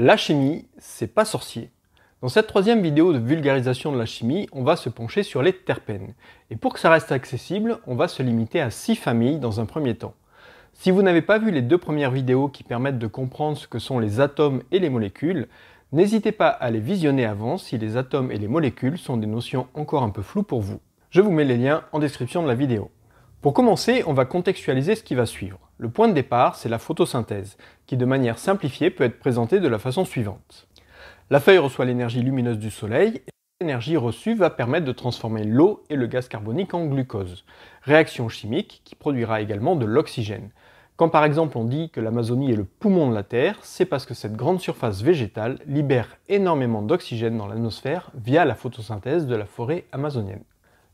La chimie, c'est pas sorcier. Dans cette troisième vidéo de vulgarisation de la chimie, on va se pencher sur les terpènes. Et pour que ça reste accessible, on va se limiter à six familles dans un premier temps. Si vous n'avez pas vu les deux premières vidéos qui permettent de comprendre ce que sont les atomes et les molécules, n'hésitez pas à les visionner avant si les atomes et les molécules sont des notions encore un peu floues pour vous. Je vous mets les liens en description de la vidéo. Pour commencer, on va contextualiser ce qui va suivre. Le point de départ, c'est la photosynthèse, qui de manière simplifiée peut être présentée de la façon suivante. La feuille reçoit l'énergie lumineuse du soleil et l'énergie reçue va permettre de transformer l'eau et le gaz carbonique en glucose, réaction chimique qui produira également de l'oxygène. Quand par exemple on dit que l'Amazonie est le poumon de la Terre, c'est parce que cette grande surface végétale libère énormément d'oxygène dans l'atmosphère via la photosynthèse de la forêt amazonienne.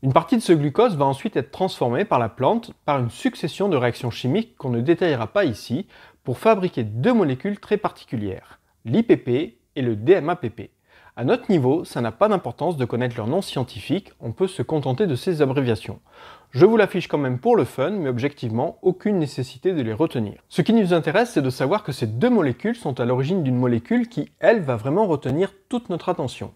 Une partie de ce glucose va ensuite être transformée par la plante par une succession de réactions chimiques qu'on ne détaillera pas ici pour fabriquer deux molécules très particulières, l'IPP et le DMAPP. À notre niveau, ça n'a pas d'importance de connaître leur nom scientifique, on peut se contenter de ces abréviations. Je vous l'affiche quand même pour le fun, mais objectivement, aucune nécessité de les retenir. Ce qui nous intéresse, c'est de savoir que ces deux molécules sont à l'origine d'une molécule qui, elle, va vraiment retenir toute notre attention.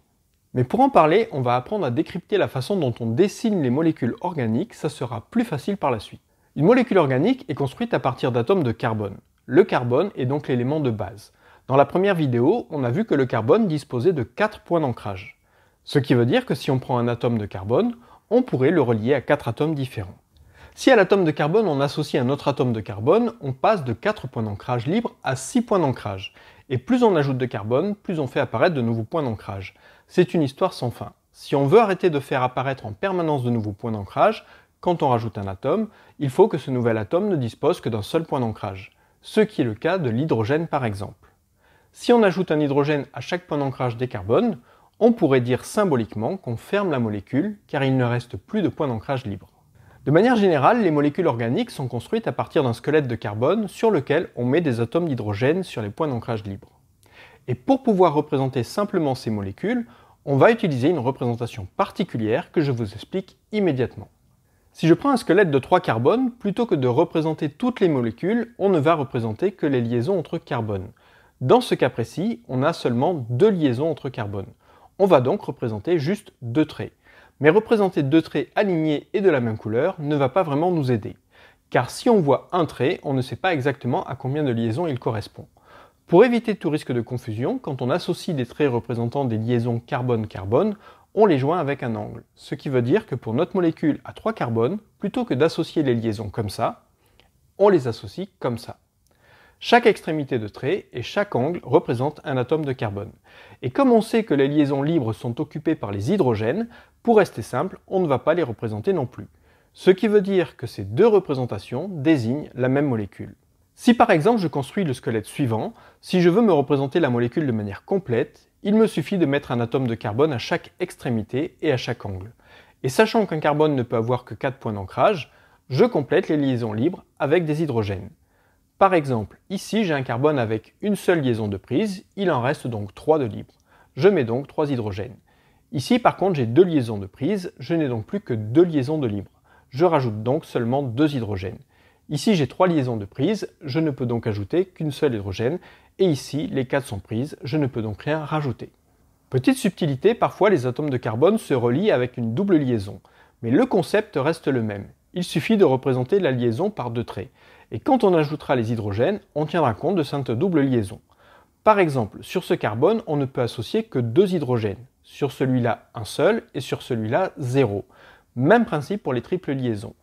Mais pour en parler, on va apprendre à décrypter la façon dont on dessine les molécules organiques, ça sera plus facile par la suite. Une molécule organique est construite à partir d'atomes de carbone. Le carbone est donc l'élément de base. Dans la première vidéo, on a vu que le carbone disposait de 4 points d'ancrage. Ce qui veut dire que si on prend un atome de carbone, on pourrait le relier à 4 atomes différents. Si à l'atome de carbone on associe un autre atome de carbone, on passe de 4 points d'ancrage libres à 6 points d'ancrage. Et plus on ajoute de carbone, plus on fait apparaître de nouveaux points d'ancrage. C'est une histoire sans fin. Si on veut arrêter de faire apparaître en permanence de nouveaux points d'ancrage, quand on rajoute un atome, il faut que ce nouvel atome ne dispose que d'un seul point d'ancrage, ce qui est le cas de l'hydrogène par exemple. Si on ajoute un hydrogène à chaque point d'ancrage des carbones, on pourrait dire symboliquement qu'on ferme la molécule car il ne reste plus de point d'ancrage libre. De manière générale, les molécules organiques sont construites à partir d'un squelette de carbone sur lequel on met des atomes d'hydrogène sur les points d'ancrage libres. Et pour pouvoir représenter simplement ces molécules, on va utiliser une représentation particulière que je vous explique immédiatement. Si je prends un squelette de 3 carbones, plutôt que de représenter toutes les molécules, on ne va représenter que les liaisons entre carbones. Dans ce cas précis, on a seulement deux liaisons entre carbones. On va donc représenter juste deux traits. Mais représenter deux traits alignés et de la même couleur ne va pas vraiment nous aider. Car si on voit un trait, on ne sait pas exactement à combien de liaisons il correspond. Pour éviter tout risque de confusion, quand on associe des traits représentant des liaisons carbone-carbone, on les joint avec un angle. Ce qui veut dire que pour notre molécule à 3 carbones, plutôt que d'associer les liaisons comme ça, on les associe comme ça. Chaque extrémité de trait et chaque angle représente un atome de carbone. Et comme on sait que les liaisons libres sont occupées par les hydrogènes, pour rester simple, on ne va pas les représenter non plus. Ce qui veut dire que ces deux représentations désignent la même molécule. Si par exemple je construis le squelette suivant, si je veux me représenter la molécule de manière complète, il me suffit de mettre un atome de carbone à chaque extrémité et à chaque angle. Et sachant qu'un carbone ne peut avoir que 4 points d'ancrage, je complète les liaisons libres avec des hydrogènes. Par exemple, ici j'ai un carbone avec une seule liaison de prise, il en reste donc 3 de libre. Je mets donc 3 hydrogènes. Ici par contre j'ai deux liaisons de prise, je n'ai donc plus que deux liaisons de libre. Je rajoute donc seulement deux hydrogènes. Ici, j'ai trois liaisons de prise, je ne peux donc ajouter qu'une seule hydrogène, et ici, les quatre sont prises, je ne peux donc rien rajouter. Petite subtilité, parfois les atomes de carbone se relient avec une double liaison, mais le concept reste le même. Il suffit de représenter la liaison par deux traits, et quand on ajoutera les hydrogènes, on tiendra compte de cette double liaison. Par exemple, sur ce carbone, on ne peut associer que deux hydrogènes, sur celui-là un seul et sur celui-là zéro. Même principe pour les triples liaisons.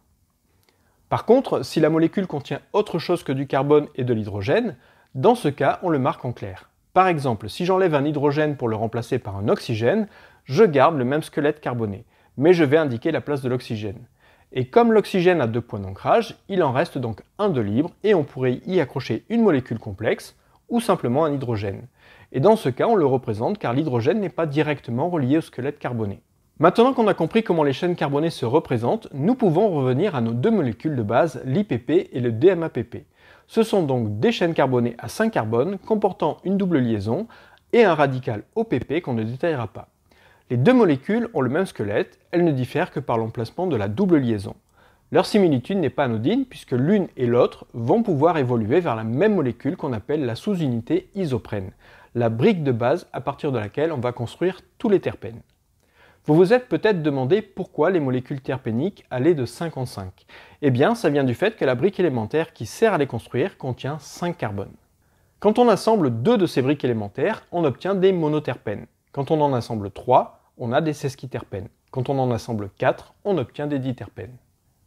Par contre, si la molécule contient autre chose que du carbone et de l'hydrogène, dans ce cas, on le marque en clair. Par exemple, si j'enlève un hydrogène pour le remplacer par un oxygène, je garde le même squelette carboné, mais je vais indiquer la place de l'oxygène. Et comme l'oxygène a deux points d'ancrage, il en reste donc un de libre et on pourrait y accrocher une molécule complexe ou simplement un hydrogène. Et dans ce cas, on le représente car l'hydrogène n'est pas directement relié au squelette carboné. Maintenant qu'on a compris comment les chaînes carbonées se représentent, nous pouvons revenir à nos deux molécules de base, l'IPP et le DMAPP. Ce sont donc des chaînes carbonées à 5 carbones comportant une double liaison et un radical OPP qu'on ne détaillera pas. Les deux molécules ont le même squelette, elles ne diffèrent que par l'emplacement de la double liaison. Leur similitude n'est pas anodine puisque l'une et l'autre vont pouvoir évoluer vers la même molécule qu'on appelle la sous-unité isoprène, la brique de base à partir de laquelle on va construire tous les terpènes. Vous vous êtes peut-être demandé pourquoi les molécules terpéniques allaient de 5 en 5. Eh bien, ça vient du fait que la brique élémentaire qui sert à les construire contient 5 carbones. Quand on assemble 2 de ces briques élémentaires, on obtient des monoterpènes. Quand on en assemble 3, on a des sesquiterpènes. Quand on en assemble 4, on obtient des diterpènes.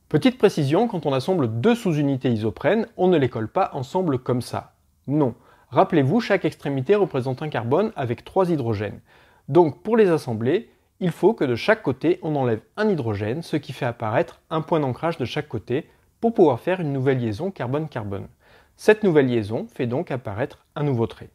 Petite précision, quand on assemble deux sous-unités isoprènes, on ne les colle pas ensemble comme ça. Non. Rappelez-vous, chaque extrémité représente un carbone avec 3 hydrogènes. Donc pour les assembler, il faut que de chaque côté on enlève un hydrogène, ce qui fait apparaître un point d'ancrage de chaque côté pour pouvoir faire une nouvelle liaison carbone-carbone. Cette nouvelle liaison fait donc apparaître un nouveau trait.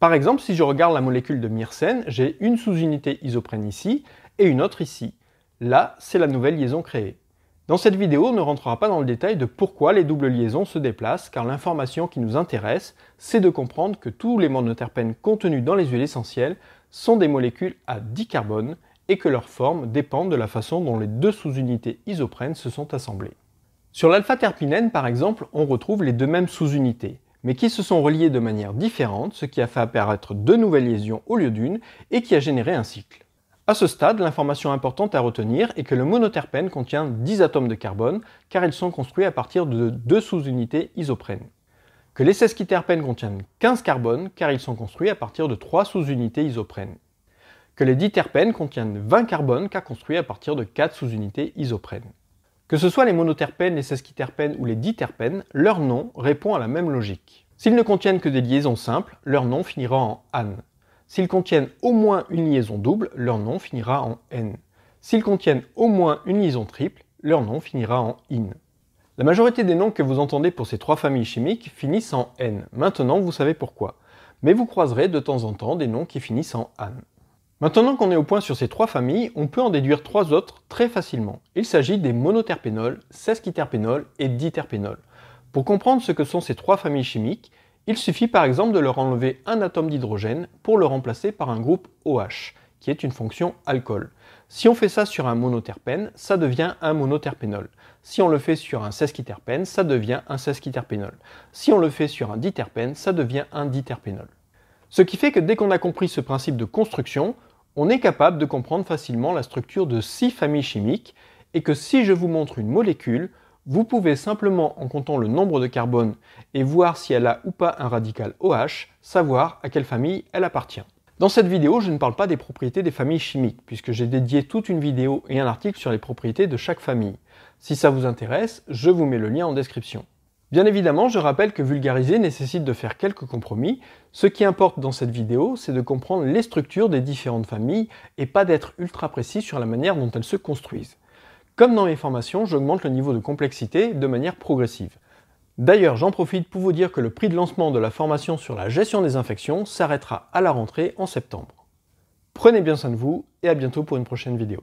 Par exemple, si je regarde la molécule de myrcène, j'ai une sous-unité isoprène ici et une autre ici. Là, c'est la nouvelle liaison créée. Dans cette vidéo, on ne rentrera pas dans le détail de pourquoi les doubles liaisons se déplacent, car l'information qui nous intéresse, c'est de comprendre que tous les monoterpènes contenus dans les huiles essentielles sont des molécules à 10 carbones, et que leur forme dépend de la façon dont les deux sous-unités isoprènes se sont assemblées. Sur l'alpha-terpinène, par exemple, on retrouve les deux mêmes sous-unités, mais qui se sont reliées de manière différente, ce qui a fait apparaître deux nouvelles liaisons au lieu d'une et qui a généré un cycle. À ce stade, l'information importante à retenir est que le monoterpène contient 10 atomes de carbone, car ils sont construits à partir de deux sous-unités isoprènes que les sesquiterpènes contiennent 15 carbones car ils sont construits à partir de 3 sous-unités isoprènes, que les 10 terpènes contiennent 20 carbones car construits à partir de 4 sous-unités isoprènes. Que ce soit les monoterpènes, les 16 ou les diterpènes, leur nom répond à la même logique. S'ils ne contiennent que des liaisons simples, leur nom finira en an. S'ils contiennent au moins une liaison double, leur nom finira en n. S'ils contiennent au moins une liaison triple, leur nom finira en in. La majorité des noms que vous entendez pour ces trois familles chimiques finissent en N. Maintenant, vous savez pourquoi. Mais vous croiserez de temps en temps des noms qui finissent en AN. Maintenant qu'on est au point sur ces trois familles, on peut en déduire trois autres très facilement. Il s'agit des monoterpénols, sesquiterpénols et diterpénols. Pour comprendre ce que sont ces trois familles chimiques, il suffit par exemple de leur enlever un atome d'hydrogène pour le remplacer par un groupe OH, qui est une fonction alcool. Si on fait ça sur un monoterpène, ça devient un monoterpénol. Si on le fait sur un sesquiterpène, ça devient un sesquiterpénol. Si on le fait sur un diterpène, ça devient un diterpénol. Ce qui fait que dès qu'on a compris ce principe de construction, on est capable de comprendre facilement la structure de six familles chimiques et que si je vous montre une molécule, vous pouvez simplement, en comptant le nombre de carbone et voir si elle a ou pas un radical OH, savoir à quelle famille elle appartient. Dans cette vidéo, je ne parle pas des propriétés des familles chimiques, puisque j'ai dédié toute une vidéo et un article sur les propriétés de chaque famille. Si ça vous intéresse, je vous mets le lien en description. Bien évidemment, je rappelle que vulgariser nécessite de faire quelques compromis. Ce qui importe dans cette vidéo, c'est de comprendre les structures des différentes familles et pas d'être ultra précis sur la manière dont elles se construisent. Comme dans mes formations, j'augmente le niveau de complexité de manière progressive. D'ailleurs, j'en profite pour vous dire que le prix de lancement de la formation sur la gestion des infections s'arrêtera à la rentrée en septembre. Prenez bien soin de vous et à bientôt pour une prochaine vidéo.